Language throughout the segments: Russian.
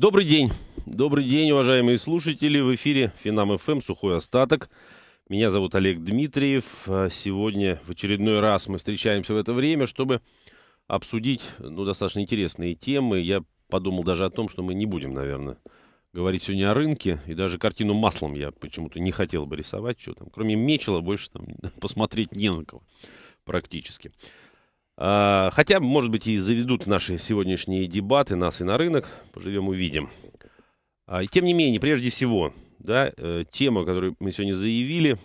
Добрый день. Добрый день, уважаемые слушатели. В эфире Финам ФМ «Сухой остаток». Меня зовут Олег Дмитриев. А сегодня в очередной раз мы встречаемся в это время, чтобы обсудить ну, достаточно интересные темы. Я подумал даже о том, что мы не будем, наверное, говорить сегодня о рынке. И даже картину маслом я почему-то не хотел бы рисовать. Что там, кроме Мечела, больше там посмотреть не на кого практически. А, хотя, может быть, и заведут наши сегодняшние дебаты нас и на рынок. Поживем, увидим. А, тем не менее, прежде всего, да, э, тема, которую мы сегодня заявили,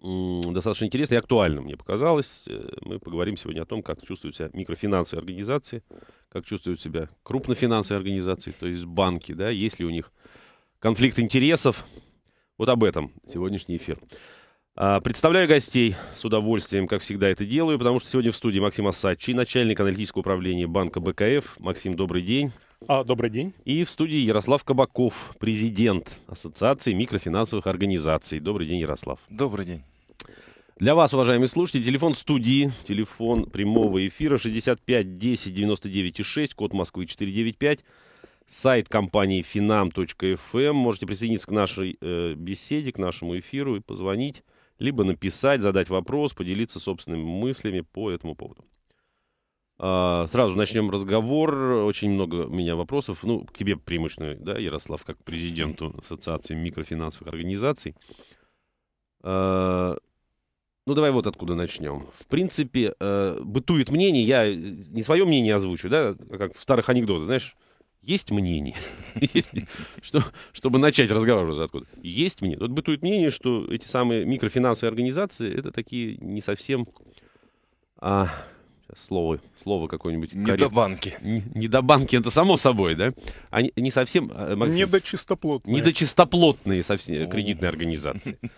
достаточно интересна и актуальна, мне показалось. Э, мы поговорим сегодня о том, как чувствуют себя микрофинансовые организации, как чувствуют себя крупнофинансовые организации, то есть банки, да, есть ли у них конфликт интересов. Вот об этом сегодняшний эфир. А, представляю гостей с удовольствием, как всегда это делаю, потому что сегодня в студии Максим Асачи, начальник аналитического управления банка БКФ. Максим, добрый день. А, добрый день. И в студии Ярослав Кабаков, президент Ассоциации микрофинансовых организаций. Добрый день, Ярослав. Добрый день. Для вас, уважаемые слушатели, телефон студии, телефон прямого эфира 65 10 99 6, код Москвы 495 сайт компании finam.fm. Эм. Можете присоединиться к нашей э, беседе, к нашему эфиру и позвонить либо написать, задать вопрос, поделиться собственными мыслями по этому поводу. А, сразу начнем разговор. Очень много у меня вопросов. Ну, к тебе преимущественно, да, Ярослав, как президенту Ассоциации микрофинансовых организаций. А, ну, давай вот откуда начнем. В принципе, э, бытует мнение, я не свое мнение озвучу, да, а как в старых анекдотах, знаешь, есть мнение, что, чтобы начать разговор уже откуда, есть мнение. Тут бытует мнение, что эти самые микрофинансовые организации, это такие не совсем... А, слово, слово какое-нибудь. Не до банки. Не, до банки, это само собой, да? Они не совсем... А, не до чистоплотные. Не до чистоплотные совсем, кредитные организации.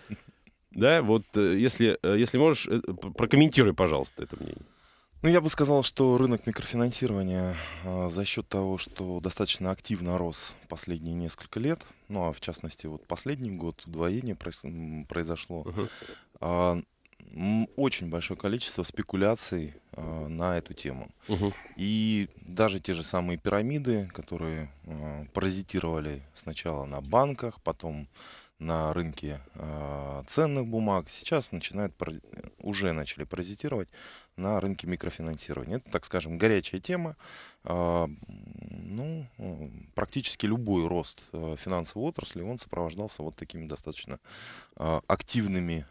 Да, вот э, если, э, если можешь, э, прокомментируй, пожалуйста, это мнение. Ну, я бы сказал, что рынок микрофинансирования э, за счет того, что достаточно активно рос последние несколько лет, ну, а в частности, вот последний год удвоение произошло, uh-huh. Э, очень большое количество спекуляций э, на эту тему. Угу. И даже те же самые пирамиды, которые э, паразитировали сначала на банках, потом на рынке э, ценных бумаг, сейчас начинают, уже начали паразитировать на рынке микрофинансирования. Это, так скажем, горячая тема. Э, ну, э, практически любой рост финансовой отрасли, он сопровождался вот такими достаточно активными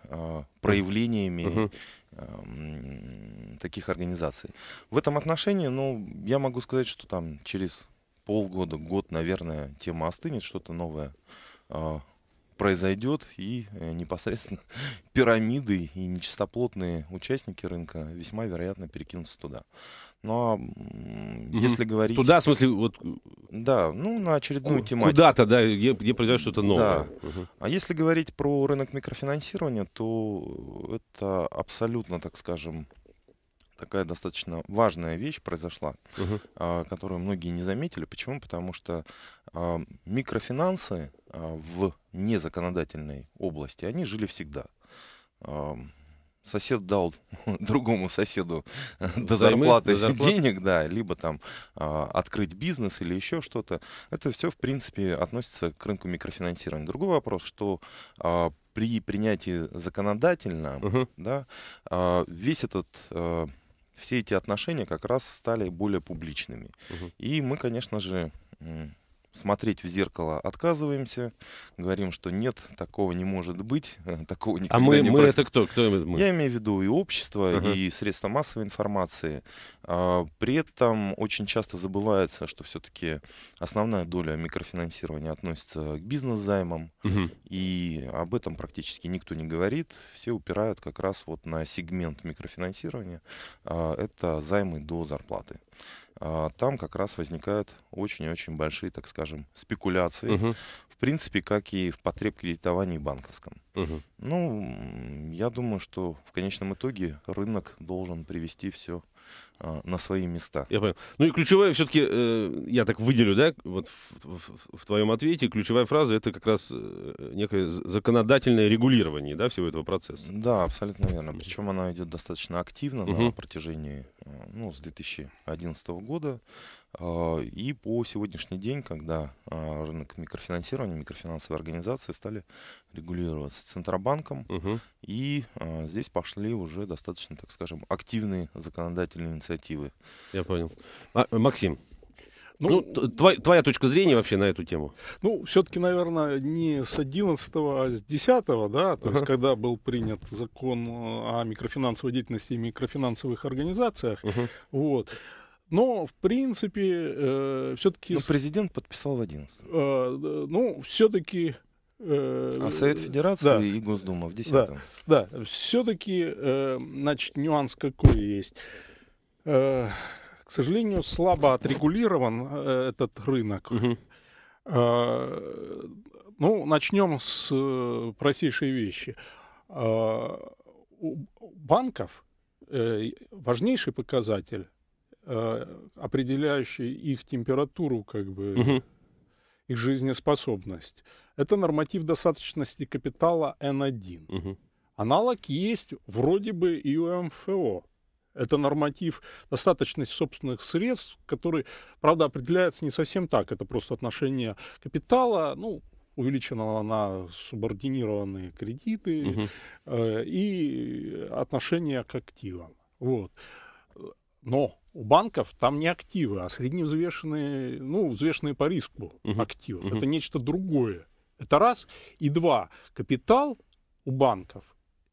проявлениями угу. э, таких организаций. В этом отношении, ну, я могу сказать, что там через полгода, год, наверное, тема остынет, что-то новое произойдет, и э, непосредственно пирамиды и нечистоплотные участники рынка весьма вероятно перекинутся туда. Но угу. А, если говорить... Туда, в смысле, вот... Да, ну, на очередную Ку- тематику. Куда-то, да, где, где произойдет что-то новое. Да. Угу. А если говорить про рынок микрофинансирования, то это абсолютно, так скажем, такая достаточно важная вещь произошла, угу. uh которую многие не заметили. Почему? Потому что а, микрофинансы а, в незаконодательной области, они жили всегда. Сосед дал другому соседу Займы, до зарплаты до зарплаты. денег, да, либо там открыть бизнес или еще что-то. Это все, в принципе, относится к рынку микрофинансирования. Другой вопрос, что при принятии законодательно, угу. да, весь этот все эти отношения как раз стали более публичными. Угу. И мы, конечно же, смотреть в зеркало отказываемся, говорим, что нет, такого не может быть, такого никогда а мы, не А мы происходит. это кто? кто мы? Я имею в виду и общество, ага. и средства массовой информации. А, при этом очень часто забывается, что все-таки основная доля микрофинансирования относится к бизнес-займам, угу. и об этом практически никто не говорит. Все упирают как раз вот на сегмент микрофинансирования. А, это займы до зарплаты. А, там как раз возникают очень-очень и большие, так скажем, спекуляции. Угу. В принципе, как и в потреб кредитовании банковском. Угу. Ну, я думаю, что в конечном итоге рынок должен привести все а, на свои места. Я понял. Ну и ключевая все-таки, э, я так выделю, да, вот в, в, в твоем ответе, ключевая фраза это как раз э, некое законодательное регулирование, да, всего этого процесса. Да, абсолютно верно. Причем она идет достаточно активно угу. на протяжении, э, ну, с 2011 года а, и по сегодняшний день, когда рынок а, микрофинансирования, микрофинансовые организации стали регулироваться Центробанком, угу. и а, здесь пошли уже достаточно, так скажем, активные законодательные инициативы. Я понял. А, Максим, ну, ну твоя, твоя точка зрения вообще на эту тему? Ну, все-таки, наверное, не с 11 а с 10 да, то uh-huh. есть когда был принят закон о микрофинансовой деятельности и микрофинансовых организациях, uh-huh. вот, но, в принципе, э, все-таки... Ну президент подписал в 11 э, Ну, все-таки... Э, а Совет Федерации да, и Госдума в 10 Да, да все-таки, э, значит, нюанс какой есть. Э, к сожалению, слабо отрегулирован э, этот рынок. Угу. Э, ну, начнем с э, простейшей вещи. Э, у банков э, важнейший показатель Э, определяющий их температуру, как бы угу. их жизнеспособность. Это норматив достаточности капитала N1. Угу. Аналог есть вроде бы и у МФО. Это норматив достаточности собственных средств, который, правда, определяется не совсем так. Это просто отношение капитала, ну, увеличена на субординированные кредиты угу. э, и отношение к активам. Вот. Но у банков там не активы, а средневзвешенные, ну, взвешенные по риску uh-huh. активов. Uh-huh. Это нечто другое. Это раз. И два. Капитал у банков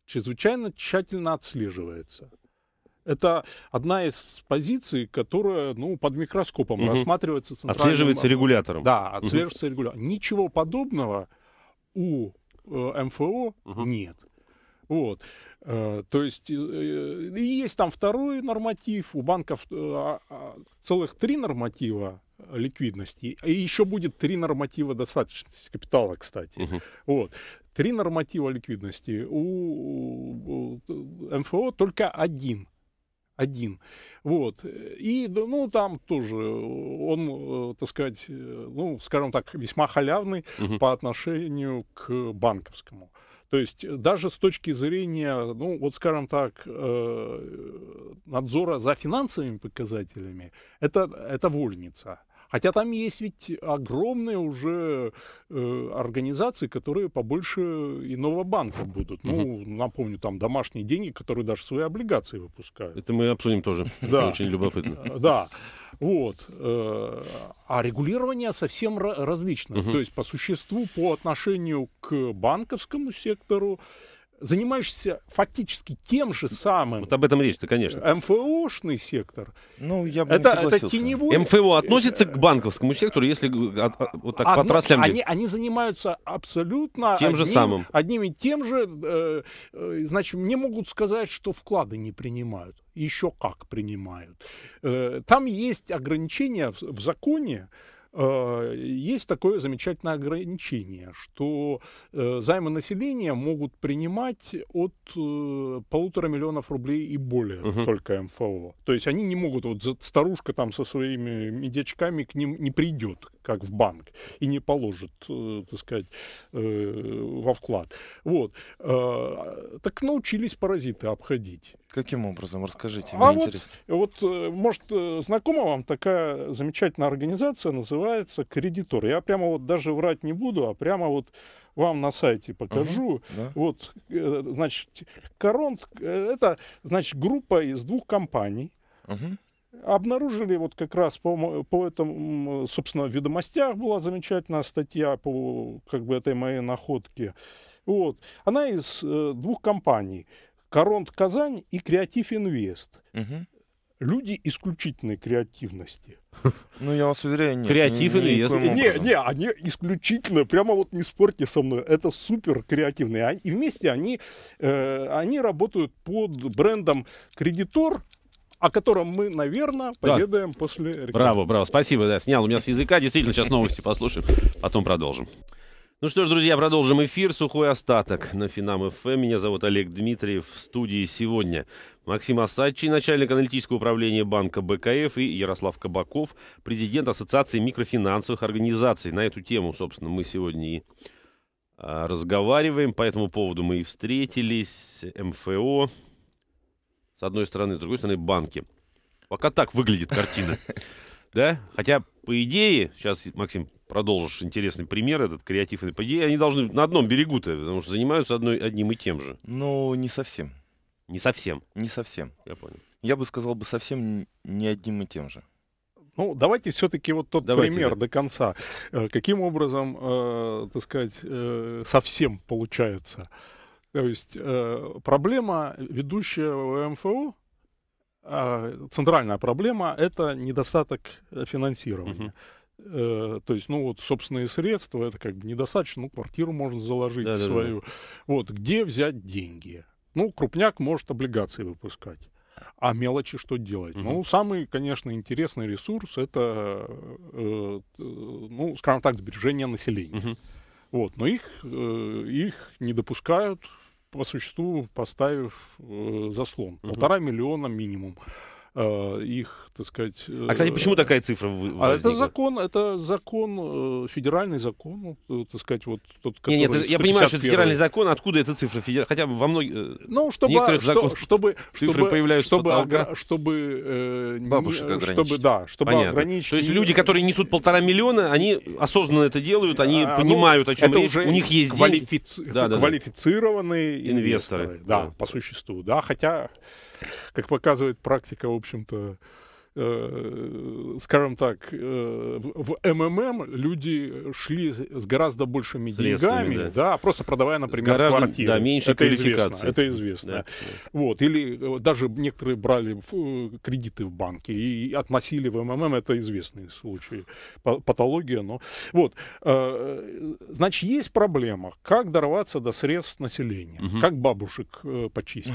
чрезвычайно тщательно отслеживается. Это одна из позиций, которая ну, под микроскопом угу. рассматривается центральным... Отслеживается регулятором. Да, отслеживается угу. регулятором. Ничего подобного у э, МФО угу. нет. Вот. Э, то есть э, э, есть там второй норматив, у банков а, а, целых три норматива ликвидности. И еще будет три норматива достаточности капитала, кстати. Угу. Вот. Три норматива ликвидности. У МФО только один один. Вот. И, ну, там тоже он, так сказать, ну, скажем так, весьма халявный угу. по отношению к банковскому. То есть э, даже с точки зрения, ну вот скажем так, э, надзора за финансовыми показателями, это, это вольница. Хотя там есть ведь огромные уже э, организации, которые побольше иного банка будут. Ну, напомню, там домашние деньги, которые даже свои облигации выпускают. Это мы обсудим тоже. Да. Это очень любопытно. Да. Вот. Э, а регулирование совсем различно, Угу. То есть по существу, по отношению к банковскому сектору, занимаешься фактически тем же самым. Вот об этом речь-то, конечно. МФОшный сектор. Ну, я бы это, не согласился. Это теневой... МФО э, относится к э, банковскому сектору, если от, от, а, а, вот так Одно, по отраслям они, они занимаются абсолютно... Тем одним, же самым. Одними тем же. Э, э, значит, мне могут сказать, что вклады не принимают. Еще как принимают. Э, там есть ограничения в, в законе, Э, есть такое замечательное ограничение, что э, займы населения могут принимать от э, полутора миллионов рублей и более угу. только МФО. То есть они не могут, вот старушка там со своими медячками к ним не придет как в банк, и не положит, э, так сказать, э, во вклад. Вот. Э, так научились паразиты обходить. Каким образом? Расскажите, а мне а интересно. Вот, вот, может, знакома вам такая замечательная организация, называется «Кредитор». Я прямо вот даже врать не буду, а прямо вот вам на сайте покажу. Uh-huh, да. Вот, значит, Коронт — это, значит, группа из двух компаний, uh-huh обнаружили вот как раз по, по этому, собственно, в ведомостях была замечательная статья по как бы этой моей находке. Вот. Она из э, двух компаний. Коронт Казань и Креатив Инвест. Угу. Люди исключительной креативности. Ну, я вас уверяю, нет. Креатив или Не, не, они исключительно, прямо вот не спорьте со мной, это супер креативные. А, и вместе они, э, они работают под брендом «Кредитор», о котором мы, наверное, поведаем да. после рекламы. Браво, браво, спасибо, да, снял у меня с языка. Действительно, сейчас новости послушаем, потом продолжим. Ну что ж, друзья, продолжим эфир. Сухой остаток на Финам ФМ. Эм. Меня зовут Олег Дмитриев. В студии сегодня Максим Асадчий, начальник аналитического управления банка БКФ, и Ярослав Кабаков, президент Ассоциации микрофинансовых организаций. На эту тему, собственно, мы сегодня и а, разговариваем. По этому поводу мы и встретились. МФО, с одной стороны, с другой стороны банки. Пока так выглядит картина. Да? Хотя, по идее, сейчас, Максим, продолжишь интересный пример, этот креативный, по идее, они должны на одном берегу-то, потому что занимаются одной, одним и тем же. Ну, не совсем. Не совсем? Не совсем. Я понял. Я бы сказал бы совсем не одним и тем же. Ну, давайте все-таки вот тот давайте, пример да. до конца. Э, каким образом, э, так сказать, э, совсем получается? То есть э, проблема ведущая МФО, э, а, центральная проблема, это недостаток э, финансирования. Э, то есть, ну вот собственные средства, это как бы недостаточно, ну квартиру можно заложить да, свою. Да, да. Вот где взять деньги? Ну крупняк может облигации выпускать. А мелочи что делать? Угу. Ну, самый, конечно, интересный ресурс это, э, ну, скажем так, сбережение населения. Угу. Вот, но их, э, их не допускают по существу поставив э, заслон. Угу. Полтора миллиона минимум. Э, их, так сказать... А, кстати, э, почему такая цифра а возникла? А это закон, это закон, э, федеральный закон, так сказать, вот тот, который... Нет, нет, я понимаю, что это федеральный закон, откуда эта цифра? Федер... Хотя во многих... Ну, чтобы... Некоторых что, закон... чтобы цифры чтобы, появляются чтобы, потолка. чтобы... Э, Бабушек ограничить. Чтобы, да, чтобы Понятно. ограничить... То есть люди, которые несут полтора миллиона, они осознанно это делают, они а, ну, понимают, ну, о чем это речь, уже у них есть квалифици... деньги. Да, да, квалифицированные инвесторы. инвесторы да, да, по существу, да, хотя как показывает практика, в общем-то, Э, скажем так, э, в МММ люди шли с гораздо большими деньгами, да. да, просто продавая, например, гораздо, квартиры. Да, меньше это известно, это известно. Да. Вот, или э, даже некоторые брали кредиты в банке и относили в МММ, это известные случаи, патология, но... Вот, значит, есть проблема, как дорваться до средств населения, угу. как бабушек почистить.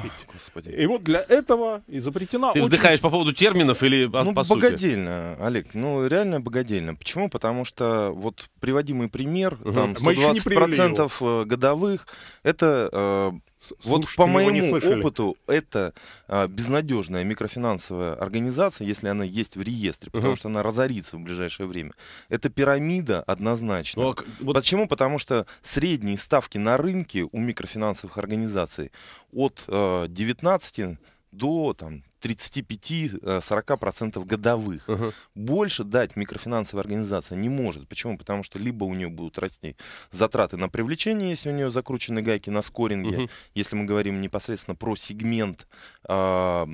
Ох, И вот для этого изобретена... Ты очень... вздыхаешь по поводу терминов или или а, ну, по богадельно, Олег, ну реально богадельно. Почему? Потому что вот приводимый пример, угу. там 120% э, годовых, это... Э, Слушайте, вот по моему опыту, это а, безнадежная микрофинансовая организация, если она есть в реестре, потому угу. что она разорится в ближайшее время. Это пирамида однозначно. Но, ну, а вот... Почему? Потому что средние ставки на рынке у микрофинансовых организаций от э, а, 19 до там, 35-40% э, годовых. Угу. Больше дать микрофинансовая организация не может. Почему? Потому что либо у нее будут расти затраты на привлечение, если у нее закручены гайки на скоринге, угу. если мы говорим непосредственно про сегмент э,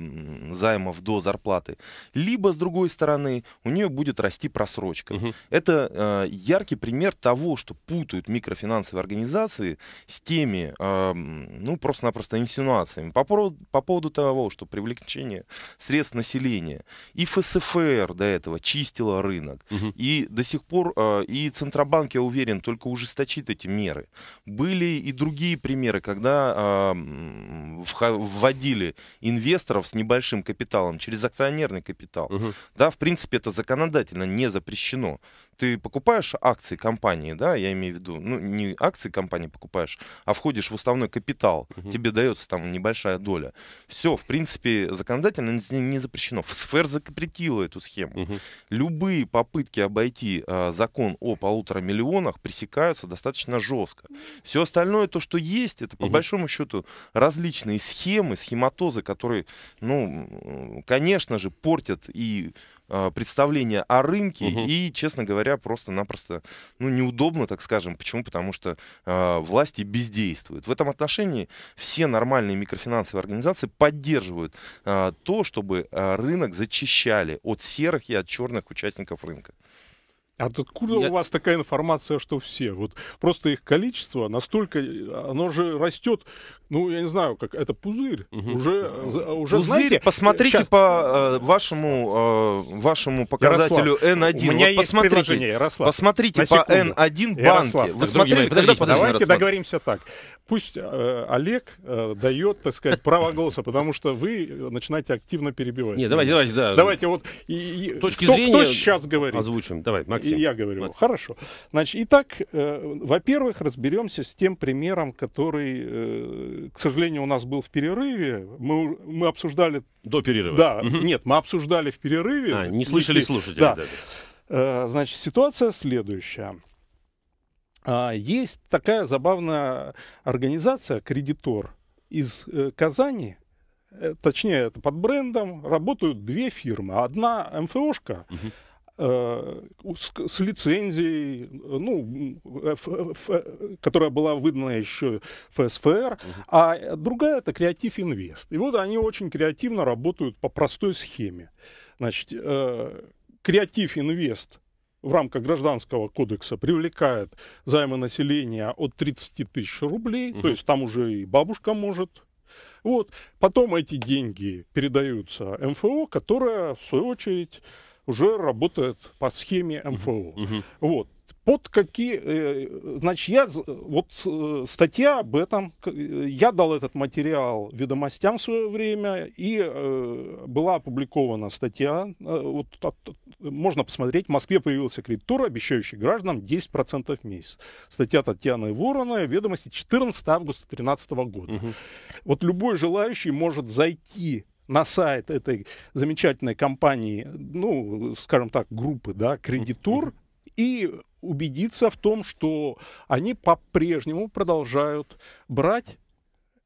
займов до зарплаты, либо, с другой стороны, у нее будет расти просрочка. Угу. Это э, яркий пример того, что путают микрофинансовые организации с теми, э, ну, просто-напросто инсинуациями по, по поводу того, что привлечение размещения средств населения. И ФСФР до этого чистила рынок. Угу. И до сих пор, а, и Центробанк, я уверен, только ужесточит эти меры. Были и другие примеры, когда а, вводили инвесторов с небольшим капиталом через акционерный капитал. Угу. Да, в принципе, это законодательно не запрещено. Ты покупаешь акции компании, да, я имею в виду, ну, не акции компании покупаешь, а входишь в уставной капитал, угу. тебе дается там небольшая доля. Все, в принципе, законодательно законодательно не запрещено. ФСФР запретила эту схему. Угу. Любые попытки обойти а, закон о полутора миллионах пресекаются достаточно жестко. Все остальное, то, что есть, это по угу. большому счету различные схемы, схематозы, которые, ну, конечно же, портят и Э, представление о рынке угу. и, честно говоря, просто-напросто ну, неудобно, так скажем. Почему? Потому что э, власти бездействуют. В этом отношении все нормальные микрофинансовые организации поддерживают э, то, чтобы э, рынок зачищали от серых и от черных участников рынка. А откуда я... у вас такая информация, что все? Вот просто их количество настолько, оно же растет, ну, я не знаю, как это пузырь. Угу. Уже, уже пузырь, знаете, посмотрите сейчас... по э, вашему, э, вашему показателю Ярослав, N1. У меня вот есть посмотрите, Ярослав. Посмотрите по N1 банки. Ярослав, Вы смотрели, мои, подождите, давайте Ярослав. договоримся так. Пусть э, Олег э, дает, так сказать, право голоса, потому что вы начинаете активно перебивать. Нет, давайте, давайте, да. Давайте вот и, и, Точки кто, зрения кто сейчас говорит. Озвучим, давай, Максим. Максим. Я говорю. Максим. Хорошо. Значит, итак, э, во-первых, разберемся с тем примером, который, э, к сожалению, у нас был в перерыве. Мы, мы обсуждали... До перерыва. Да. Угу. Нет, мы обсуждали в перерыве. А, не слышали и, слушатели. Да. да, да. Э, значит, ситуация следующая. А, есть такая забавная организация «Кредитор» из э, Казани, э, точнее, это под брендом, работают две фирмы. Одна МФОшка, угу. Э, с, с лицензией, э, ну, э, ф, ф, которая была выдана еще ФСФР, uh а другая это Креатив Инвест. И вот они очень креативно работают по простой схеме. Значит, Креатив Инвест в рамках Гражданского кодекса привлекает займы населения от 30 тысяч рублей, uh то есть там уже и бабушка может вот. Потом эти деньги передаются МФО, которая, в свою очередь, уже работает по схеме МФО. Угу. Вот. Под какие, э, значит, я, вот э, статья об этом, э, я дал этот материал ведомостям в свое время, и была опубликована статья, вот, можно посмотреть, в Москве появился кредитор, обещающий гражданам 10% в месяц. Статья Татьяны Вороной, ведомости 14 августа 2013 года. Угу. Вот любой желающий может зайти на сайт этой замечательной компании, ну, скажем так, группы, да, кредитур, и убедиться в том, что они по-прежнему продолжают брать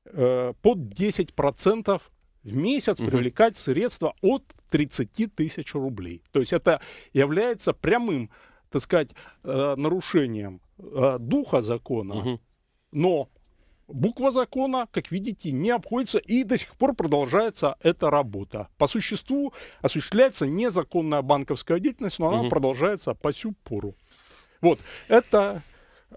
э, под 10% в месяц привлекать средства от 30 тысяч рублей. То есть это является прямым, так сказать, э, нарушением э, духа закона. Но Буква закона, как видите, не обходится и до сих пор продолжается эта работа. По существу осуществляется незаконная банковская деятельность, но она угу. продолжается по сю пору. Вот, это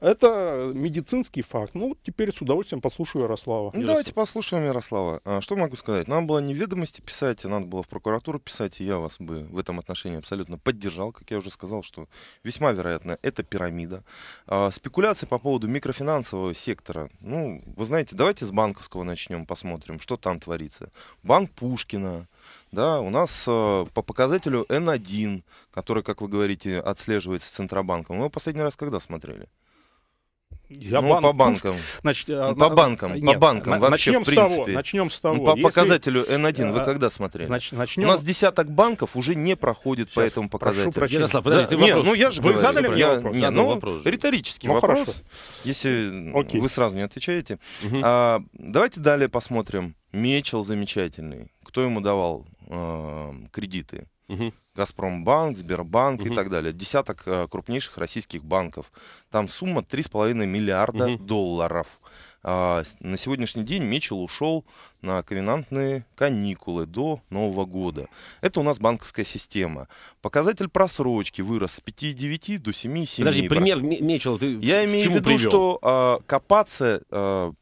это медицинский факт. Ну, теперь с удовольствием послушаю Ярослава. Ну, давайте послушаем Ярослава. А, что могу сказать? Нам было неведомости писать, надо было в прокуратуру писать, и я вас бы в этом отношении абсолютно поддержал. Как я уже сказал, что весьма вероятно, это пирамида. А, спекуляции по поводу микрофинансового сектора. Ну, вы знаете, давайте с банковского начнем, посмотрим, что там творится. Банк Пушкина, да, у нас э, по показателю N1, который, как вы говорите, отслеживается Центробанком. Мы его последний раз когда смотрели? Я ну, банк, по банкам. Значит, ну, а, по банкам, нет, ну, по банкам вообще, начнем в принципе. С того, начнем с того. по если... показателю N1 вы а, когда смотрели? Значит, начнем... У нас десяток банков уже не проходит Сейчас, по этому показателю. Прошу прощения. Ярослав, подождите, да, нет, ну, я же вы говорю, задали мне вопрос? Нет, ну, вопрос риторический ну, вопрос. Хорошо. Если Окей. вы сразу не отвечаете. Угу. А, давайте далее посмотрим. Мечел замечательный. Кто ему давал э, кредиты? Угу. Газпромбанк, Сбербанк угу. и так далее. Десяток э, крупнейших российских банков. Там сумма 3,5 миллиарда угу. долларов. А, на сегодняшний день Мечел ушел на ковенантные каникулы до Нового года. Это у нас банковская система. Показатель просрочки вырос с 5,9 до 7,7. Подожди, пример Мечел ты Я имею в виду, привел? что а, копаться... А,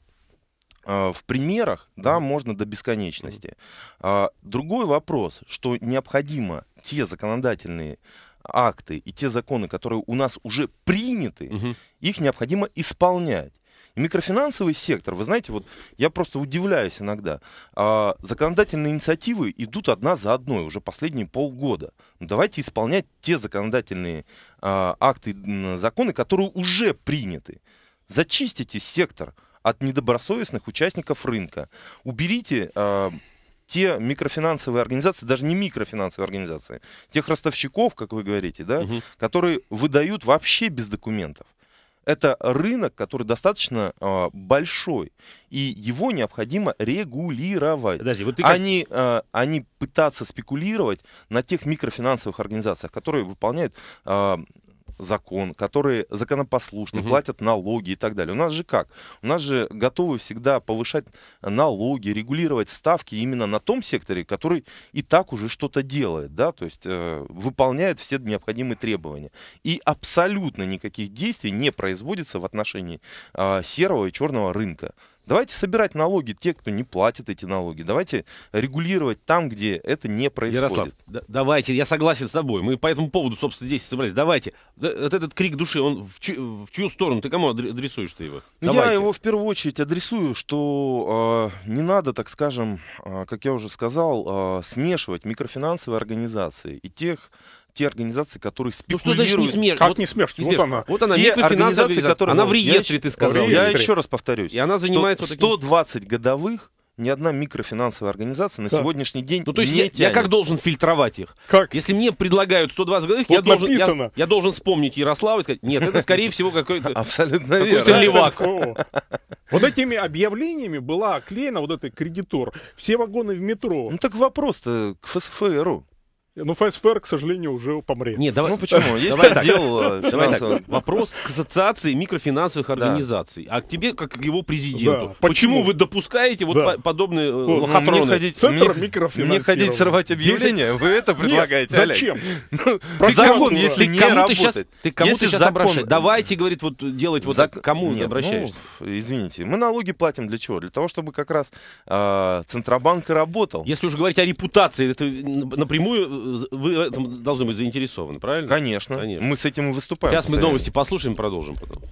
в примерах, да, можно до бесконечности. А, другой вопрос, что необходимо те законодательные акты и те законы, которые у нас уже приняты, угу. их необходимо исполнять. И микрофинансовый сектор, вы знаете, вот я просто удивляюсь иногда, а, законодательные инициативы идут одна за одной уже последние полгода. Ну, давайте исполнять те законодательные а, акты, законы, которые уже приняты. Зачистите сектор от недобросовестных участников рынка. Уберите... А, те микрофинансовые организации, даже не микрофинансовые организации, тех ростовщиков, как вы говорите, да, угу. которые выдают вообще без документов. Это рынок, который достаточно э, большой, и его необходимо регулировать. Подожди, вот ты как... они, э, они пытаться спекулировать на тех микрофинансовых организациях, которые выполняют э, закон, которые законопослушны, угу. платят налоги и так далее. У нас же как? У нас же готовы всегда повышать налоги, регулировать ставки именно на том секторе, который и так уже что-то делает, да, то есть э, выполняет все необходимые требования. И абсолютно никаких действий не производится в отношении э, серого и черного рынка. Давайте собирать налоги те, кто не платит эти налоги. Давайте регулировать там, где это не происходит. Ярослав, да, давайте, я согласен с тобой. Мы по этому поводу, собственно, здесь собрались. Давайте. Вот этот крик души, он в, чью, в чью сторону? Ты кому адресуешь ты его? Ну, давайте. Я его в первую очередь адресую, что э, не надо, так скажем, э, как я уже сказал, э, смешивать микрофинансовые организации и тех те организации, которые спекулируют. Ну что значит не смерть? Как вот, не смерть? Не смерть. Вот она. Вот она, те организации, которые... Она в реестре, я, ты сказал. Я еще раз повторюсь. И она занимается... Вот 120 годовых ни одна микрофинансовая организация на да. сегодняшний день ну, то есть не я, тянет. я как должен фильтровать их? Как? Если мне предлагают 120 годовых, вот я, должен, я, я должен вспомнить Ярослава и сказать, нет, это скорее всего какой-то абсолютно левак. Вот этими объявлениями была оклеена вот этот кредитор. Все вагоны в метро. Ну так вопрос-то к ФСФРу. Ну, ФСФР, к сожалению, уже помрет. Нет, давай, ну почему? Есть давай так, сделал, э, Вопрос к ассоциации микрофинансовых организаций. А к тебе, как к его президенту. Почему? вы допускаете вот подобные э, вот. лохотроны? Центр микрофинансирования. Не ходить срывать объявления. Вы это предлагаете, зачем? Ну, ну, ты закон, если не работает. Ты кому сейчас обращаешься? Давайте, говорит, вот делать вот так. Кому не обращаешься? Ну, извините, мы налоги платим для чего? Для того, чтобы как раз а, Центробанк работал. Если уже говорить о репутации, это напрямую э, вы в этом должны быть заинтересованы, правильно? Конечно. Конечно. Мы с этим и выступаем. Сейчас мы новости послушаем, продолжим потом.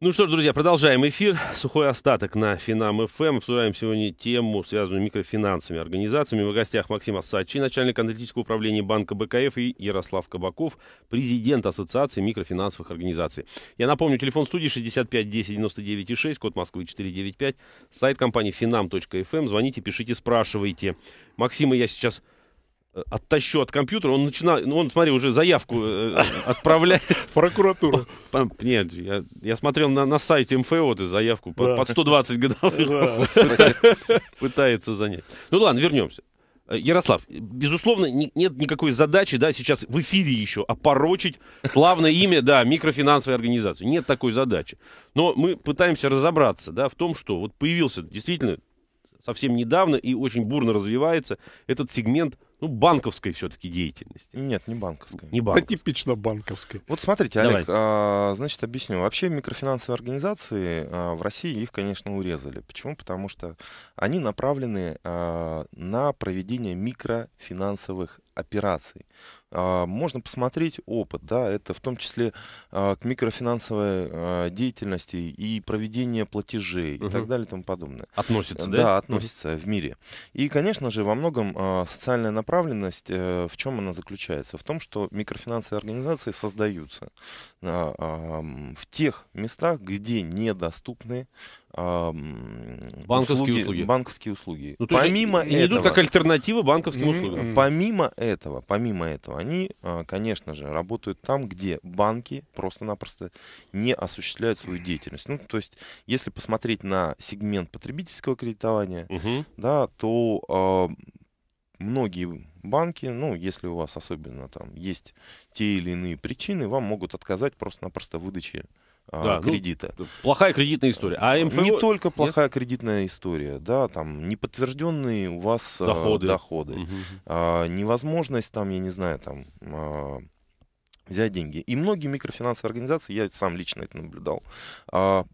Ну что ж, друзья, продолжаем эфир. Сухой остаток на Финам ФМ. Эм. Обсуждаем сегодня тему, связанную с микрофинансами, организациями. В гостях Максим Асачи, начальник аналитического управления Банка БКФ и Ярослав Кабаков, президент Ассоциации микрофинансовых организаций. Я напомню, телефон студии 65 10 99 6, код Москвы 495, сайт компании finam.fm. Эм. Звоните, пишите, спрашивайте. Максима я сейчас Э, оттащу от компьютера, он начинал, ну, он, смотри, уже заявку э, э отправляет. Прокуратуру. Нет, я, смотрел на, на сайте МФО ты заявку под 120 годовых пытается занять. Ну ладно, вернемся. Э, Ярослав, безусловно, нет никакой задачи, да, сейчас в эфире еще опорочить славное имя, да, микрофинансовой организации. Нет такой задачи. Но мы пытаемся разобраться, да, в том, что вот появился действительно совсем недавно и очень бурно развивается этот сегмент ну, банковской все-таки деятельности. Нет, не банковской. Не банковской. типично банковской. Вот смотрите, Олег, а, значит, объясню. Вообще микрофинансовые организации а, в России их, конечно, урезали. Почему? Потому что они направлены а, на проведение микрофинансовых операций. А, можно посмотреть опыт, да, это в том числе а, к микрофинансовой а, деятельности и проведение платежей угу. и так далее и тому подобное. Относится, да? Да, относится угу. в мире. И, конечно же, во многом социальная направленность, э, в чем она заключается? В том, что микрофинансовые организации создаются в тех местах, где недоступны банковские услуги, услуги. Банковские услуги. Ну, помимо есть, этого, идут как альтернатива банковским услугам. Помимо этого, помимо этого, они, а, конечно же, работают там, где банки просто-напросто не осуществляют свою деятельность. Ну, то есть, если посмотреть на сегмент потребительского кредитования, угу. да, то а, многие банки, ну, если у вас особенно там есть те или иные причины, вам могут отказать просто-напросто в выдаче а, да, кредита. Ну, плохая кредитная история. А МФО... Не только плохая Нет? кредитная история, да, там неподтвержденные у вас а, доходы, доходы угу. а, невозможность там, я не знаю, там а, взять деньги. И многие микрофинансовые организации, я сам лично это наблюдал, а,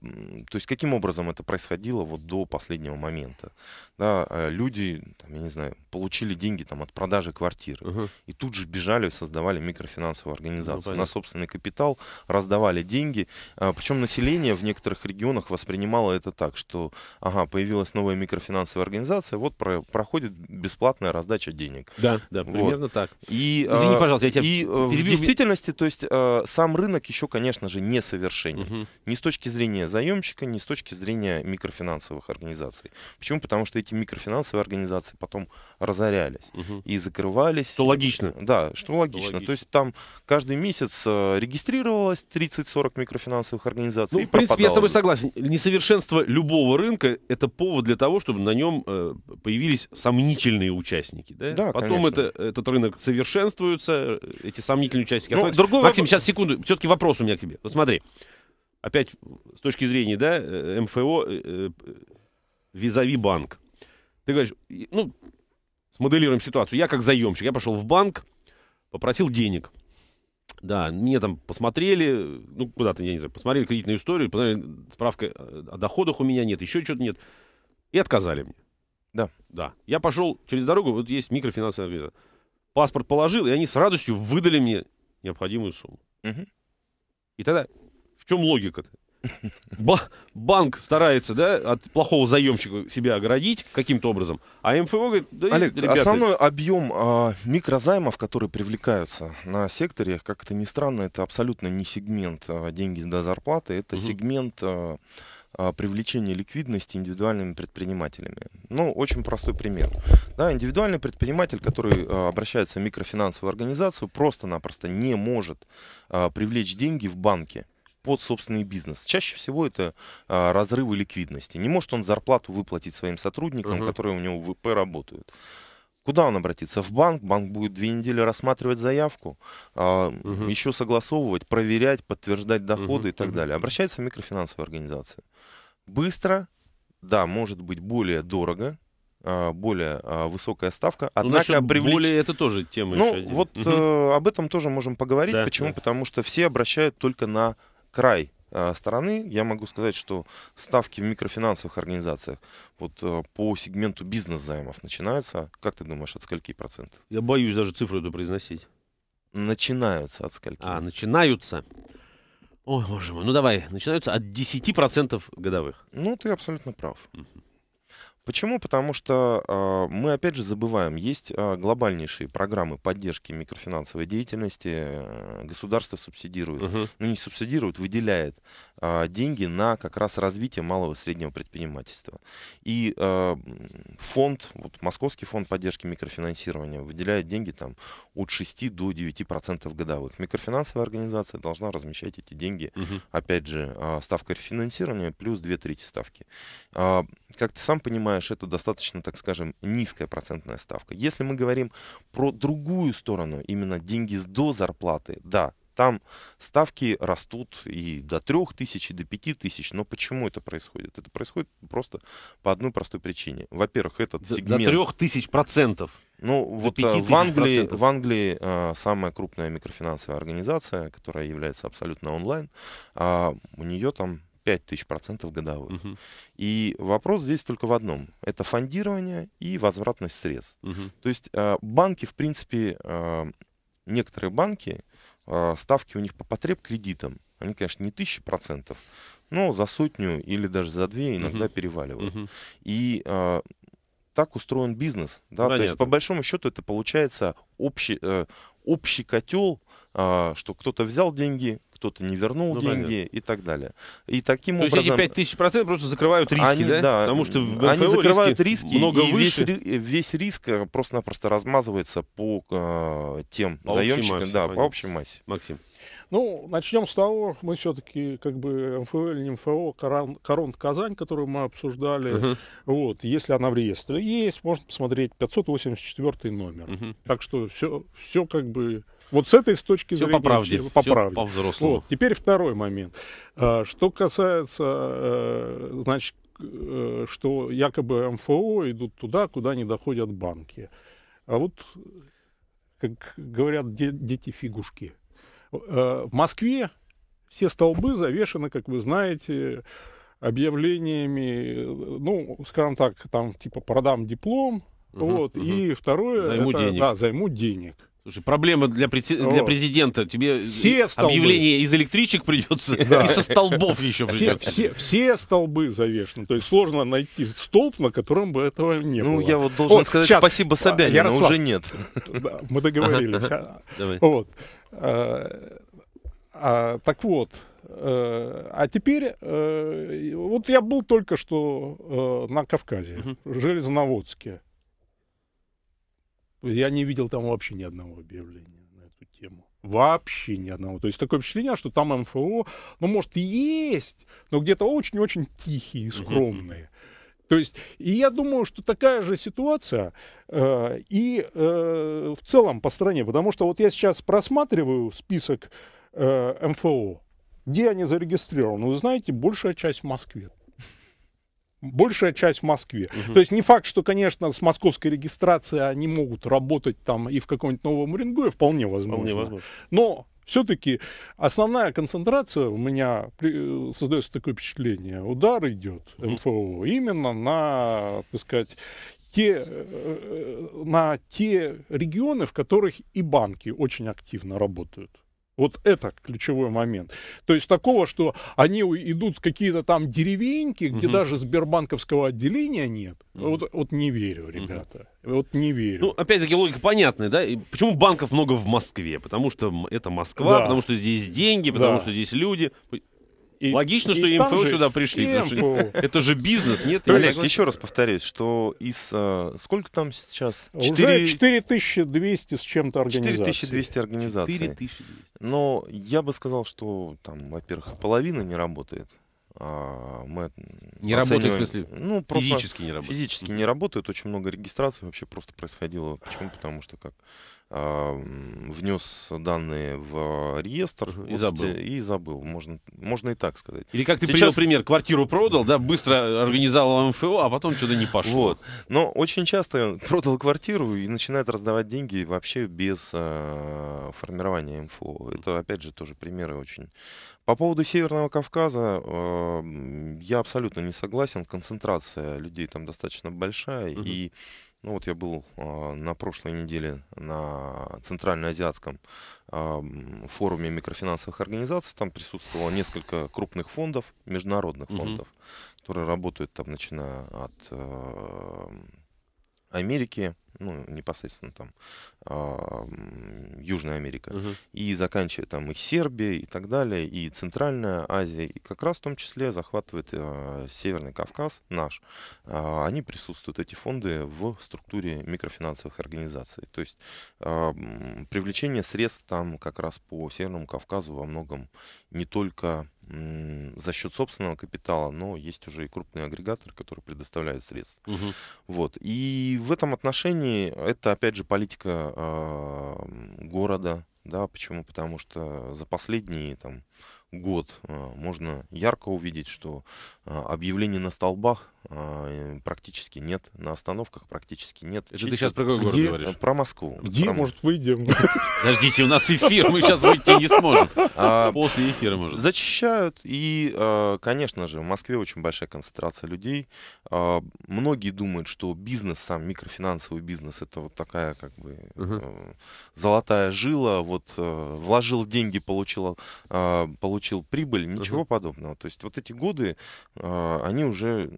то есть каким образом это происходило вот до последнего момента. Да, э, люди, там, я не знаю, получили деньги там, от продажи квартиры угу. и тут же бежали, создавали микрофинансовую организацию ну, на собственный капитал, раздавали деньги. А, причем население в некоторых регионах воспринимало это так, что ага, появилась новая микрофинансовая организация, вот про, проходит бесплатная раздача денег. Да, да, вот. примерно так. И, Извини, а, пожалуйста, я тебя и, э, перебью. В действительности части, то есть э, сам рынок еще, конечно же, несовершенен. Угу. Ни с точки зрения заемщика, ни с точки зрения микрофинансовых организаций. Почему? Потому что эти микрофинансовые организации потом разорялись угу. и закрывались. Что логично. Да, что логично. логично. То есть там каждый месяц э, регистрировалось 30-40 микрофинансовых организаций. Ну, в принципе, я с тобой согласен. Несовершенство любого рынка — это повод для того, чтобы на нем э, появились сомнительные участники. Да, да Потом это, этот рынок совершенствуется, э, эти сомнительные участники ну, Другой Максим, сейчас, секунду, все-таки вопрос у меня к тебе. Вот смотри, опять с точки зрения, да, э, МФО, э, э, визави банк. Ты говоришь, ну, смоделируем ситуацию. Я как заемщик, я пошел в банк, попросил денег. Да, мне там посмотрели, ну, куда-то, я не знаю, посмотрели кредитную историю, посмотрели, справка о доходах у меня нет, еще что-то нет. И отказали мне. Да. Да. Я пошел через дорогу, вот есть микрофинансовая организация. Паспорт положил, и они с радостью выдали мне необходимую сумму. И тогда в чем логика-то? Ба банк старается, да, от плохого заемщика себя оградить каким-то образом, а МФО говорит, да, Олег, ребята... основной объем э, а, микрозаймов, которые привлекаются на секторе, как это ни странно, это абсолютно не сегмент э, деньги до зарплаты, это угу. сегмент э, а, привлечения ликвидности индивидуальными предпринимателями. Ну, очень простой пример. Да, индивидуальный предприниматель, который а, обращается в микрофинансовую организацию, просто-напросто не может а, привлечь деньги в банке под собственный бизнес. Чаще всего это а, разрывы ликвидности. Не может он зарплату выплатить своим сотрудникам, uh-huh. которые у него в ВП работают. Куда он обратится? В банк. Банк будет две недели рассматривать заявку, угу. еще согласовывать, проверять, подтверждать доходы угу. и так далее. Обращается микрофинансовая организация. Быстро, да, может быть более дорого, а, более а, высокая ставка. Ну, Однако ну, привлечь... более это тоже тема. Ну еще один. вот угу. э, об этом тоже можем поговорить. Да, Почему? Да. Потому что все обращают только на край Э, стороны я могу сказать, что ставки в микрофинансовых организациях вот э, по сегменту бизнес-займов начинаются, как ты думаешь, от скольки процентов? Я боюсь даже цифру эту произносить. Начинаются от скольки? А, начинаются. Ой, боже мой, ну давай, начинаются от 10% годовых. Ну, ты абсолютно прав. Угу. Почему? Потому что э, мы опять же забываем, есть э, глобальнейшие программы поддержки микрофинансовой деятельности, э, государство субсидирует, угу. ну не субсидирует, выделяет а, деньги на как раз развитие малого и среднего предпринимательства. И а, фонд, вот Московский фонд поддержки микрофинансирования выделяет деньги там от 6 до 9% годовых. Микрофинансовая организация должна размещать эти деньги, угу. опять же, а, ставка рефинансирования плюс 2 трети ставки. Как ты сам понимаешь, это достаточно, так скажем, низкая процентная ставка. Если мы говорим про другую сторону, именно деньги до зарплаты, да, там ставки растут и до 3 тысяч, и до 5 тысяч. Но почему это происходит? Это происходит просто по одной простой причине. Во-первых, этот до, сегмент... До 3 тысяч процентов. Ну, вот э, в Англии, в Англии а, самая крупная микрофинансовая организация, которая является абсолютно онлайн, а, у нее там 5 тысяч процентов годовых. Угу. И вопрос здесь только в одном. Это фондирование и возвратность средств. Угу. То есть а, банки, в принципе, а, некоторые банки Э, ставки у них по потреб кредитам, они, конечно, не тысячи процентов, но за сотню или даже за две иногда угу. переваливают. Угу. И э, так устроен бизнес. Да? То есть, по большому счету, это получается общий, э, общий котел, э, а, что кто-то взял деньги, кто-то не вернул ну, деньги понятно. и так далее. И таким То образом... есть эти тысяч процентов просто закрывают риски, они, да? да? Потому что в они закрывают риски, риски много и выше. Весь, весь риск э, просто-напросто размазывается по э, тем по заемщикам, массе, да, понятно. по общей массе. Максим. Ну, начнем с того, мы все-таки как бы МФО не МФО, Корон, Казань, которую мы обсуждали, Uh -huh. вот, если она в реестре есть, можно посмотреть 584 номер. Угу. Uh -huh. Так что все, все как бы вот с этой с точки все зрения... по правде. Все по правде. По взрослому. Вот. Теперь второй момент. А, что касается, э, значит, э, что якобы МФО идут туда, куда не доходят банки. А вот, как говорят дети фигушки. Э, в Москве все столбы завешены, как вы знаете, объявлениями, э, ну, скажем так, там типа продам диплом, угу, вот, угу. и второе, займу это, денег. да, займу денег. Слушай, проблема для, прец... для президента. Тебе э, все столбы. объявление из электричек придется, да. и со столбов еще придется. Все, все, все столбы завешены. То есть сложно найти столб, на котором бы этого не ну, было. Ну, я вот должен вот, сказать сейчас. спасибо Собянину, Ярослав, уже нет. Да, мы договорились. Ага. А? вот. А, а, так вот, э, а теперь, э, вот я был только что на Кавказе, угу. в Железноводске. Я не видел там вообще ни одного объявления на эту тему. Вообще ни одного. То есть такое впечатление, что там МФО, ну, может, и есть, но где-то очень-очень тихие и скромные. То есть, и я думаю, что такая же ситуация э, и э, в целом по стране, потому что вот я сейчас просматриваю список э, МФО, где они зарегистрированы, вы знаете, большая часть в Москве большая часть в Москве. Угу. То есть не факт, что, конечно, с московской регистрацией они могут работать там и в каком-нибудь Новом Уренгое, вполне возможно. Вполне возможно. Но все-таки основная концентрация у меня при, э, создается такое впечатление. Удар идет МФО угу. именно на, так сказать, те, э, э, на те регионы, в которых и банки очень активно работают. Вот это ключевой момент. То есть такого, что они идут какие-то там деревеньки, где угу. даже Сбербанковского отделения нет. Угу. Вот, вот не верю, ребята. Угу. Вот не верю. Ну, опять-таки, логика понятная, да? И почему банков много в Москве? Потому что это Москва, да. потому что здесь деньги, потому да. что здесь люди. И, Логично, и что и МФО сюда пришли. МФО. Это же бизнес, нет? Олег, я... еще раз повторюсь, что из... А, сколько там сейчас? 4... Уже 4200 с чем-то организаций. 4200 организаций. 4200. Но я бы сказал, что там, во-первых, половина не работает. А мы не работает в смысле, ну, физически не работают. Физически не работают. Очень много регистраций вообще просто происходило. Почему? Потому что как а, внес данные в реестр и забыл. И забыл, можно, можно и так сказать. Или как ты Сейчас... привел пример, квартиру продал, да, быстро организовал МФО, а потом что-то не пошло. Вот. Но очень часто продал квартиру и начинает раздавать деньги вообще без э, формирования МФО. Это, опять же, тоже примеры очень. По поводу Северного Кавказа э, я абсолютно не согласен. Концентрация людей там достаточно большая. Угу. И ну вот я был э, на прошлой неделе на Центральноазиатском э, форуме микрофинансовых организаций. Там присутствовало несколько крупных фондов, международных угу. фондов, которые работают там, начиная от э, Америки, ну, непосредственно там э, Южная Америка, угу. и заканчивая там и Сербия, и так далее, и Центральная Азия, и как раз в том числе захватывает э, Северный Кавказ, наш. Э, они присутствуют, эти фонды, в структуре микрофинансовых организаций. То есть э, привлечение средств там как раз по Северному Кавказу во многом не только за счет собственного капитала, но есть уже и крупный агрегатор который предоставляет средства. Угу. Вот. И в этом отношении Германии это, опять же, политика э, города. Да, почему? Потому что за последние там, год э, можно ярко увидеть, что э, объявления на столбах Э, практически нет. На остановках практически нет. Это Чисто... ты сейчас про какой город Где? говоришь? Э, про Москву. Где, про... может, выйдем? Подождите, у нас эфир, мы сейчас выйти не сможем. А, После эфира, может. Зачищают. И, э, конечно же, в Москве очень большая концентрация людей. Многие думают, что бизнес сам, микрофинансовый бизнес, это вот такая как бы угу. золотая жила. Вот вложил деньги, получил, получил прибыль. Ничего угу. подобного. То есть вот эти годы, они уже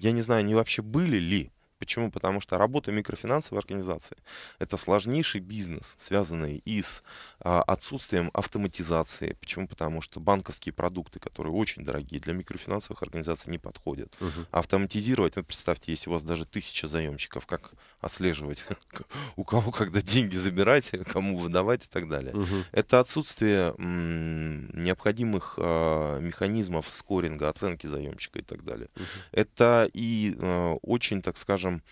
я не знаю, они вообще были ли. Почему? Потому что работа микрофинансовой организации – это сложнейший бизнес, связанный и с а, отсутствием автоматизации. Почему? Потому что банковские продукты, которые очень дорогие для микрофинансовых организаций, не подходят. Угу. Автоматизировать, ну, представьте, если у вас даже тысяча заемщиков, как отслеживать, у кого когда деньги забирать, кому выдавать и так далее. Угу. Это отсутствие необходимых э, механизмов скоринга, оценки заемщика и так далее. Угу. Это и э, очень, так скажем, скажем,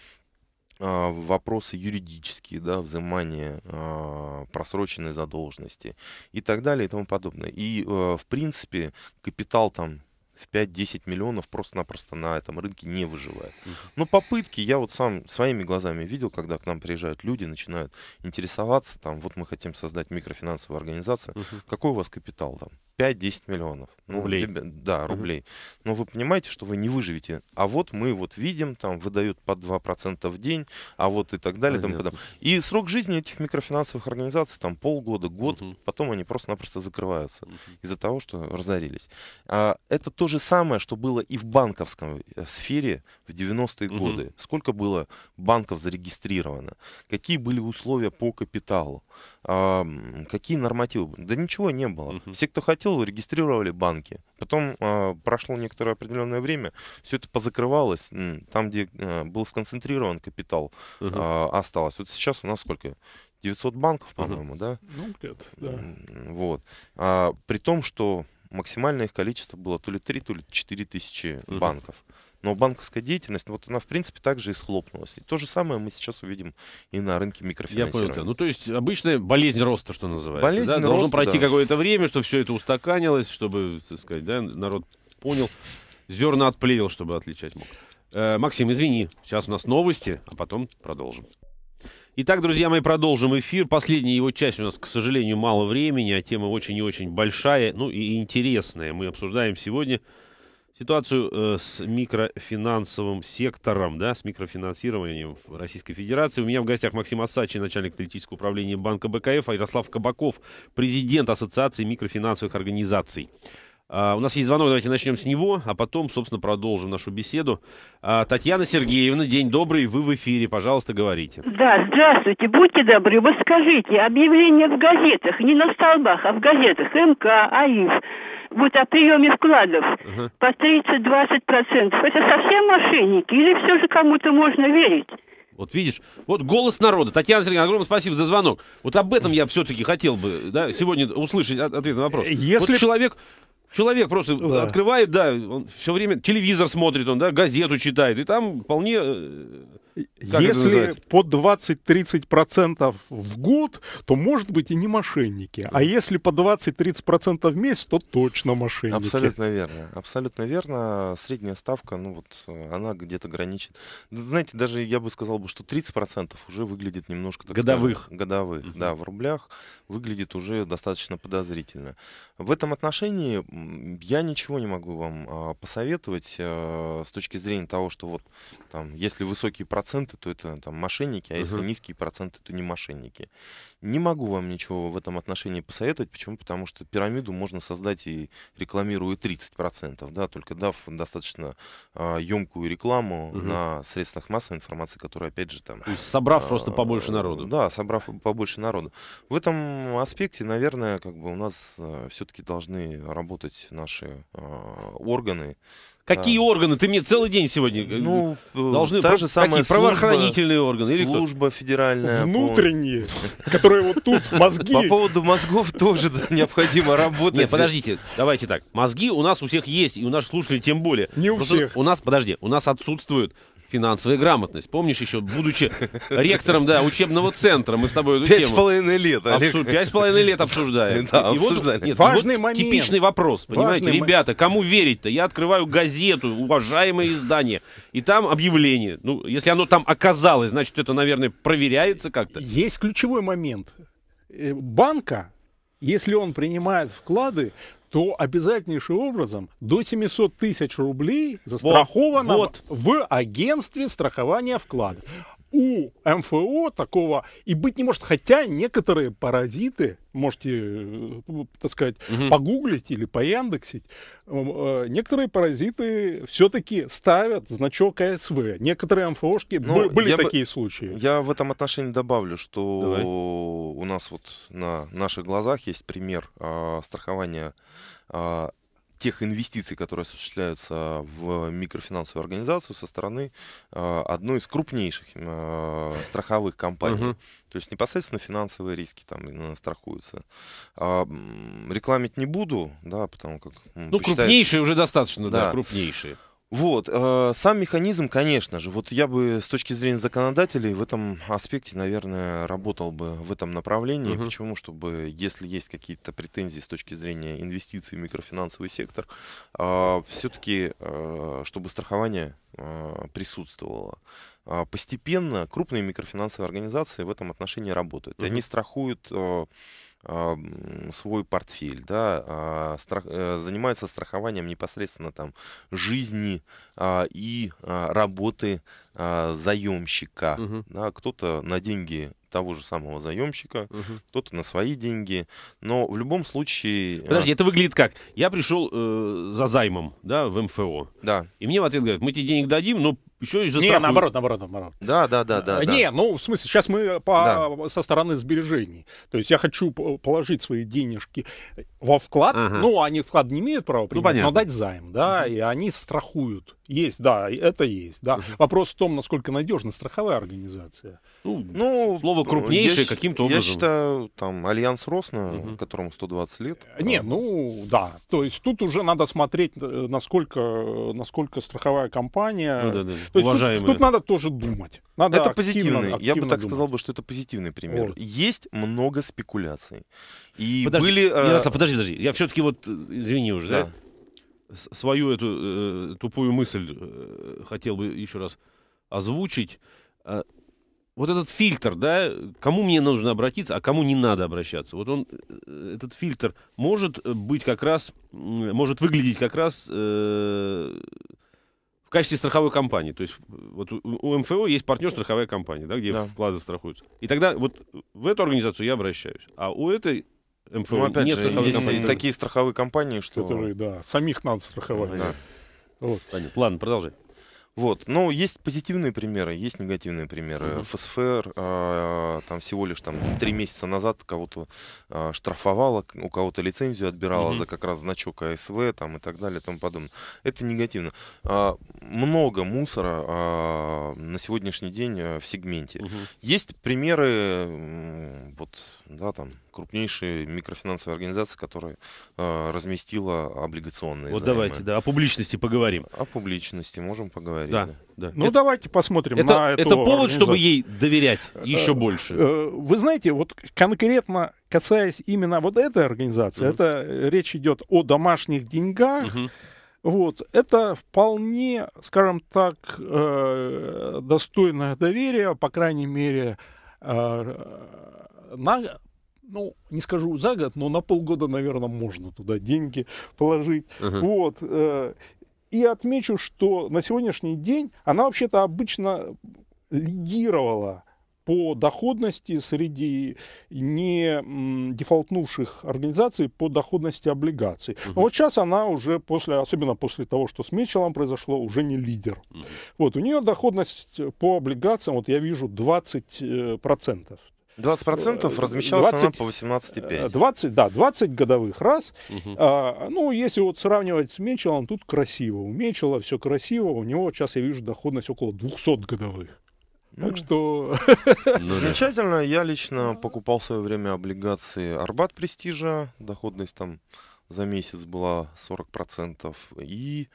а, вопросы юридические, да, взимание а, просроченной задолженности и так далее и тому подобное. И, э, в принципе, капитал там в 5-10 миллионов просто-напросто на этом рынке не выживает. Но попытки я вот сам своими глазами видел, когда к нам приезжают люди, начинают интересоваться, там, вот мы хотим создать микрофинансовую организацию, uh-huh. какой у вас капитал там? 5-10 миллионов. Ну, рублей. Для, да, рублей. Uh-huh. Но вы понимаете, что вы не выживете. А вот мы вот видим, там выдают по 2% в день, а вот и так далее. Там, потом. И срок жизни этих микрофинансовых организаций там полгода, год, uh-huh. потом они просто-напросто закрываются uh-huh. из-за того, что разорились. А, это то же самое, что было и в банковском э, сфере в 90-е uh-huh. годы. Сколько было банков зарегистрировано? Какие были условия по капиталу? А, какие нормативы? Да ничего не было. Uh-huh. Все, кто хотел запустил, регистрировали банки. Потом э, прошло некоторое определенное время, все это позакрывалось. Там, где э, был сконцентрирован капитал, угу. э, осталось. Вот сейчас у нас сколько? 900 банков, по-моему, угу. да? Ну, где-то, да. Вот. А, при том, что максимальное их количество было то ли 3, то ли 4 тысячи угу. банков. Но банковская деятельность, вот она, в принципе, также и схлопнулась. И то же самое мы сейчас увидим и на рынке микрофинансирования. Я понял. Ну, то есть обычная болезнь роста, что называется. Болезнь да? роста, Должно пройти да. какое-то время, чтобы все это устаканилось, чтобы, так сказать, да, народ понял, зерна отплевел, чтобы отличать мог. Э, Максим, извини, сейчас у нас новости, а потом продолжим. Итак, друзья мои, продолжим эфир. Последняя его часть у нас, к сожалению, мало времени, а тема очень и очень большая, ну и интересная. Мы обсуждаем сегодня ситуацию э, с микрофинансовым сектором, да, с микрофинансированием в Российской Федерации. У меня в гостях Максим Асачи, начальник аналитического управления Банка БКФ, а Ярослав Кабаков, президент Ассоциации микрофинансовых организаций. А, у нас есть звонок, давайте начнем с него, а потом, собственно, продолжим нашу беседу. А, Татьяна Сергеевна, день добрый, вы в эфире, пожалуйста, говорите. Да, здравствуйте, будьте добры, вы скажите, объявления в газетах, не на столбах, а в газетах МК, АИФ, вот о приеме вкладов uh-huh. по 30-20%. Это совсем мошенники или все же кому-то можно верить? Вот видишь, вот голос народа. Татьяна Сергеевна, огромное спасибо за звонок. Вот об этом я все-таки хотел бы да, сегодня услышать ответ на вопрос. Если... Вот человек, Человек просто да. открывает, да, он все время телевизор смотрит, он, да, газету читает, и там вполне э, как Если по 20-30% в год, то, может быть, и не мошенники. А если по 20-30% в месяц, то точно мошенники. Абсолютно верно. Абсолютно верно. Средняя ставка, ну вот, она где-то граничит. Знаете, даже я бы сказал, бы, что 30% уже выглядит немножко... Так годовых. Скажем, годовых, угу. да, в рублях выглядит уже достаточно подозрительно. В этом отношении я ничего не могу вам а, посоветовать э, с точки зрения того, что вот там, если высокие проценты, проценты, то это там мошенники, а угу. если низкие проценты, то не мошенники. Не могу вам ничего в этом отношении посоветовать. Почему? Потому что пирамиду можно создать и рекламируя 30%, да, только дав достаточно э, а, емкую рекламу угу. на средствах массовой информации, которые, опять же, там... Собрав э, просто побольше народу. Да, собрав побольше народу. В этом аспекте, наверное, как бы у нас э, а, все-таки должны работать наши э, органы, Какие а. органы? Ты мне целый день сегодня э, ну, э, должны... Та же самая какие? Служба, правоохранительные органы? Или служба федеральная. Внутренние, которые вот тут, мозги. По поводу мозгов тоже необходимо работать. Нет, подождите, давайте так. Мозги у нас у всех есть, и у наших слушателей тем более. Не у всех. У нас, подожди, у нас отсутствуют финансовая грамотность. Помнишь еще, будучи ректором да, учебного центра, мы с тобой эту Пять с половиной лет, Олег. Абсу... Пять с половиной лет обсуждаем. Да, и обсуждали. Вот, нет, Важный вот момент. Типичный вопрос, понимаете, Важный ребята, кому верить-то? Я открываю газету, уважаемое издание, и там объявление. Ну, если оно там оказалось, значит, это, наверное, проверяется как-то. Есть ключевой момент. Э, банка, если он принимает вклады, то обязательнейшим образом до 700 тысяч рублей застраховано вот, вот. в агентстве страхования вкладов у МФО такого и быть не может. Хотя некоторые паразиты, можете, э, так сказать, угу. погуглить или пояндексить, э, некоторые паразиты все-таки ставят значок АСВ. Некоторые МФОшки Но ну, были такие бы, случаи. Я в этом отношении добавлю, что Давай. у нас вот на наших глазах есть пример э, страхования э, тех инвестиций, которые осуществляются в микрофинансовую организацию со стороны э, одной из крупнейших э, страховых компаний. Uh -huh. То есть непосредственно финансовые риски там страхуются. А, рекламить не буду, да, потому как... Ну, посчитаю... крупнейшие уже достаточно, да, да крупнейшие. Вот, э, сам механизм, конечно же, вот я бы с точки зрения законодателей в этом аспекте, наверное, работал бы в этом направлении. Угу. Uh -huh. Почему? Чтобы, если есть какие-то претензии с точки зрения инвестиций в микрофинансовый сектор, э, все-таки, э, чтобы страхование присутствовало постепенно крупные микрофинансовые организации в этом отношении работают. Uh -huh. Они страхуют а, свой портфель, да, а, страх, э, занимаются страхованием непосредственно там жизни а, и работы заемщика. Угу. Да, кто-то на деньги того же самого заемщика, угу. кто-то на свои деньги. Но в любом случае... Э, Подожди, это выглядит как? Я пришел э, за займом да, в МФО. Да. И мне в ответ говорят, мы тебе денег дадим, но еще и за Не, наоборот, наоборот, наоборот. Да, да, да, да. Э, не, да. ну в смысле, сейчас мы э, по, да. со стороны сбережений. То есть я хочу положить свои денежки во вклад. Ага. Ну, они вклад не имеют права принимать, ну, понятно. но дать займ, да, ага. и они страхуют есть, да, это есть, да. Вопрос в том, насколько надежна страховая организация. Ну, ну слово э, крупнейшее каким-то образом. Я считаю, там, Альянс Росна, угу. которому 120 лет. Э, не, там. ну, да. То есть тут уже надо смотреть, э, насколько, насколько страховая компания... Ну, да, да. То есть Тут, тут надо тоже думать. Надо это активно, позитивный. Активно я бы так думать. сказал, бы, что это позитивный пример. Вот. Есть много спекуляций. И подожди, были... Я, Подожди, подожди. Я все-таки вот, извини уже, да? да? свою эту э, тупую мысль э, хотел бы еще раз озвучить. Э, вот этот фильтр, да, кому мне нужно обратиться, а кому не надо обращаться. Вот он, э, этот фильтр может быть как раз, может выглядеть как раз э, в качестве страховой компании. То есть вот у, МФО есть партнер страховая компания, да, где да. вклады страхуются. И тогда вот в эту организацию я обращаюсь. А у этой МФО. Ну, опять Нет же, есть компаний, такие страховые компании, что... Которые, да, самих надо страховать. Да. Вот. Понятно. Ладно, продолжай. Вот. Но ну, есть позитивные примеры, есть негативные примеры. ФСФР э, там всего лишь там три месяца назад кого-то э, штрафовала, у кого-то лицензию отбирала uh за как раз значок АСВ там, и так далее и тому подобное. Это негативно. Э, много мусора э, на сегодняшний день э, в сегменте. uh Есть примеры, э, вот, да, там, крупнейшей микрофинансовой организации, которая э, разместила облигационные Вот займы. давайте, да, о публичности поговорим. О публичности можем поговорить. Да, да. Ну, это, давайте посмотрим это, на эту Это повод, чтобы ей доверять э, еще больше. Э, вы знаете, вот конкретно касаясь именно вот этой организации, угу. это речь идет о домашних деньгах, угу. Вот, это вполне, скажем так, э, достойное доверия, по крайней мере, э, на ну, не скажу за год, но на полгода, наверное, можно туда деньги положить. Uh-huh. Вот. Э, и отмечу, что на сегодняшний день она вообще-то обычно лидировала по доходности среди не дефолтнувших организаций по доходности облигаций. Uh-huh. вот сейчас она уже после, особенно после того, что с Мечелом произошло, уже не лидер. Uh-huh. Вот у нее доходность по облигациям, вот я вижу 20%. 20% размещалась 20, она по 18,5. 20, э, да, 20 годовых раз. Угу. А, ну, если вот сравнивать с Мечелом, тут красиво. У Мечела все красиво, у него сейчас я вижу доходность около 200 годовых. Ну так ну, что... замечательно. Я лично покупал в свое время облигации Арбат Престижа. Доходность там за месяц была 40%. И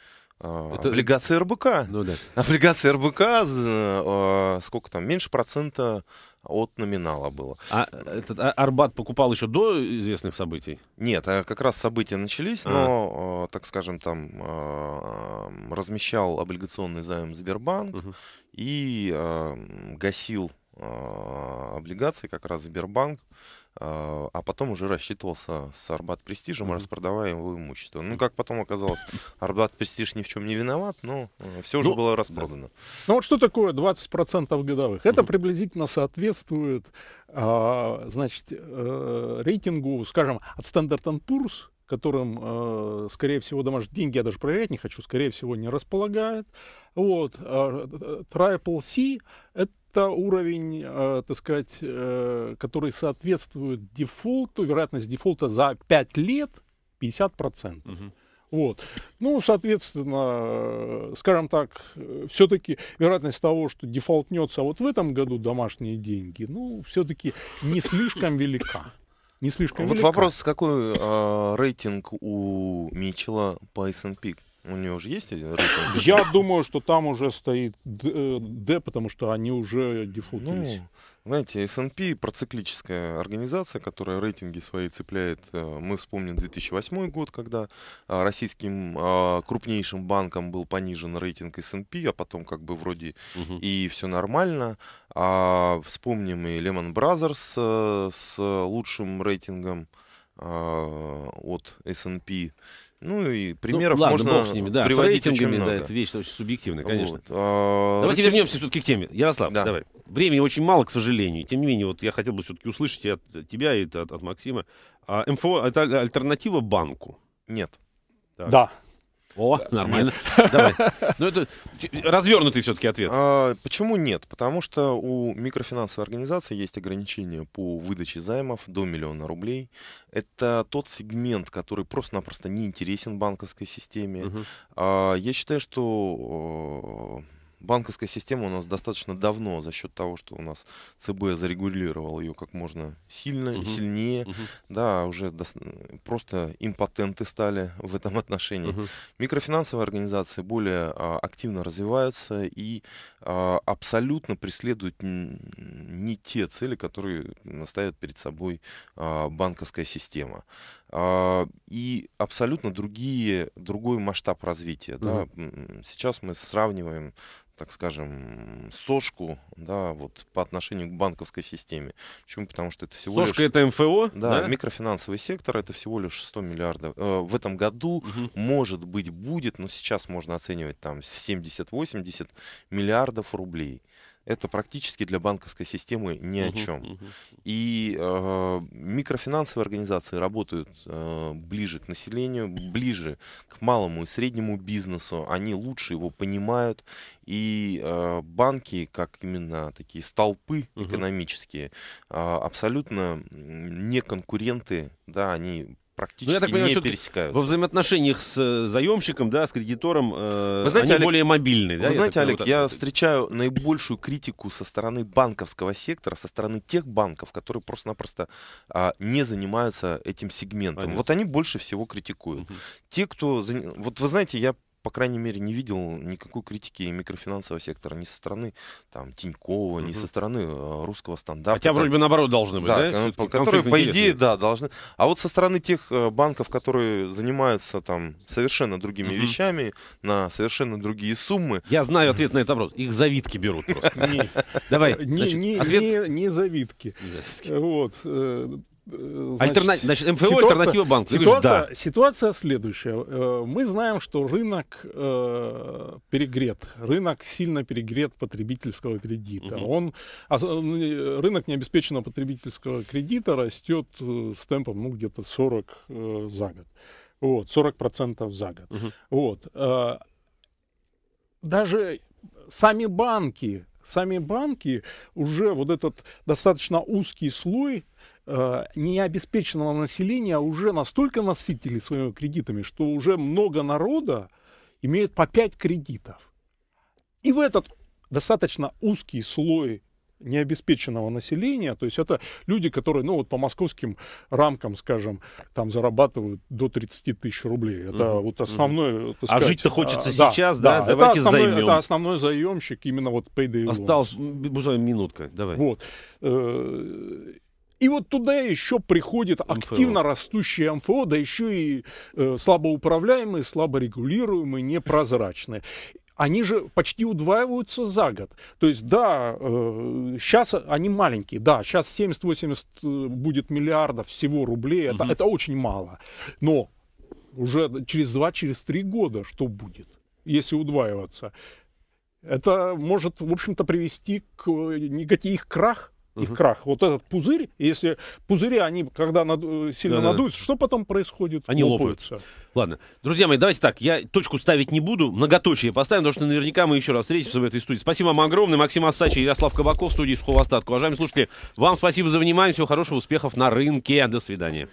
а, Это... Облигации РБК. Ну, да. Облигации РБК, а, сколько там, меньше процента от номинала было. А этот а, Арбат покупал еще до известных событий? Нет, как раз события начались, а а но, так скажем, там размещал облигационный займ Сбербанк угу. и гасил облигации как раз Сбербанк а, а потом уже рассчитывался с Арбат Престижем mm-hmm. распродавая его имущество. Ну, как потом оказалось, Арбат Престиж ни в чем не виноват, но э, все уже ну, было распродано. Да. Ну вот что такое 20% годовых? Это mm-hmm. приблизительно соответствует, а, значит, э, рейтингу, скажем, от Standard Poor's, которым, э, скорее всего, домашние деньги я даже проверять не хочу, скорее всего, не располагает. Вот. А, Triple C — это это уровень, э, так сказать, э, который соответствует дефолту, вероятность дефолта за 5 лет 50%. Угу. Вот. Ну, соответственно, э, скажем так, э, все-таки вероятность того, что дефолтнется вот в этом году домашние деньги, ну, все-таки не слишком велика. Не слишком вот велика. вопрос, какой э, рейтинг у Митчелла по S&P? У него же есть один. Я думаю, что там уже стоит D, э, потому что они уже дефолтились. Ну, знаете, S&P проциклическая организация, которая рейтинги свои цепляет. Э, мы вспомним 2008 год, когда э, российским крупнейшим банком был понижен рейтинг S&P, а потом как бы вроде угу. и все нормально. А вспомним и Lehman Brothers с лучшим рейтингом от S&P. Ну и ну, примеров ну, ладно, можно с ними, да, приводить очень много. Да, это вещь очень субъективная, конечно. Вот. А, Давайте Рати... Ну, вернемся все-таки к теме. Ярослав, да. давай. Времени очень мало, к сожалению. Тем не менее, вот я хотел бы все-таки услышать и от тебя, и от, от Максима. А МФО — это альтернатива банку? Нет. Так. Да. О, нормально. Давай. Ну, это развернутый все-таки ответ. А, почему нет? Потому что у микрофинансовой организации есть ограничения по выдаче займов до миллиона рублей. Это тот сегмент, который просто-напросто не интересен банковской системе. Угу. А, я считаю, что банковская система у нас достаточно давно за счет того, что у нас ЦБ зарегулировал ее как можно сильно угу. сильнее. Угу. Да, уже до... просто импотенты стали в этом отношении. Угу. Микрофинансовые организации более а, активно развиваются и а, абсолютно преследуют не те цели, которые ставит перед собой а, банковская система. А, и абсолютно другие, другой масштаб развития. Да. Да? Сейчас мы сравниваем так скажем, сошку, да, вот по отношению к банковской системе. Почему? Потому что это всего Сошка лишь... это МФО? Да, да, микрофинансовый сектор, это всего лишь 100 миллиардов. Э, в этом году, угу. может быть, будет, но сейчас можно оценивать там 70-80 миллиардов рублей это практически для банковской системы ни о чем. Uh-huh, uh-huh. И э, микрофинансовые организации работают э, ближе к населению, ближе к малому и среднему бизнесу, они лучше его понимают, и э, банки, как именно такие столпы uh-huh. экономические, э, абсолютно не конкуренты, да, они практически ну, так понимаю, не пересекаются. Во взаимоотношениях с э, заемщиком, да, с кредитором, э, вы знаете, они Олег, более мобильные. Вы да, знаете, я Олег, вот... я встречаю наибольшую критику со стороны банковского сектора, со стороны тех банков, которые просто-напросто а, не занимаются этим сегментом. Понятно. Вот они больше всего критикуют. Угу. Те, кто... Вот вы знаете, я по крайней мере, не видел никакой критики микрофинансового сектора ни со стороны там, Тинькова, угу. ни со стороны э, русского стандарта. Хотя вроде бы наоборот должны быть, да? да? Э, которые, по идее, да, должны. А вот со стороны тех э, банков, которые занимаются там совершенно другими угу. вещами, на совершенно другие суммы. Я знаю ответ на этот вопрос. Их завитки берут просто. Давай. Не завитки. Вот. Э, значит, Альтерна... Значит, МФО ситуация, альтернатива банк. Ситуация, да. ситуация следующая. Э, мы знаем, что рынок э, перегрет. Рынок сильно перегрет потребительского кредита. Угу. Он, рынок необеспеченного потребительского кредита растет с темпом ну, где-то 40 за год. Вот, 40% за год. Угу. Вот. даже сами банки, сами банки уже вот этот достаточно узкий слой Э, необеспеченного населения уже настолько насытили своими кредитами, что уже много народа имеет по 5 кредитов. И в этот достаточно узкий слой необеспеченного населения, то есть это люди, которые, ну вот по московским рамкам, скажем, там зарабатывают до 30 тысяч рублей. Это mm-hmm. вот основной... Mm-hmm. а жить-то хочется а, сейчас, да? да, да. Давайте это основной, займем. Это основной заемщик именно вот Payday Осталось, буквально минутка, давай. Вот. Э, и вот туда еще приходит активно МФО. растущее МФО, да еще и э, слабоуправляемые, слаборегулируемые, непрозрачные они же почти удваиваются за год. То есть, да, сейчас э, они маленькие, да, сейчас 70-80 э, будет миллиардов всего рублей, это, угу. это очень мало. Но уже через 2-3 через года что будет, если удваиваться? Это может, в общем-то, привести к э, негатив крах и угу. крах. Вот этот пузырь, если пузыри, они когда наду, э, сильно да, надуются, да. что потом происходит? Они лопаются. лопаются. Ладно. Друзья мои, давайте так, я точку ставить не буду, многоточие поставим, потому что наверняка мы еще раз встретимся в этой студии. Спасибо вам огромное. Максим Асач Ярослав Кабаков в студии «Сухого остатка». Уважаемые слушатели, вам спасибо за внимание, всего хорошего, успехов на рынке. До свидания.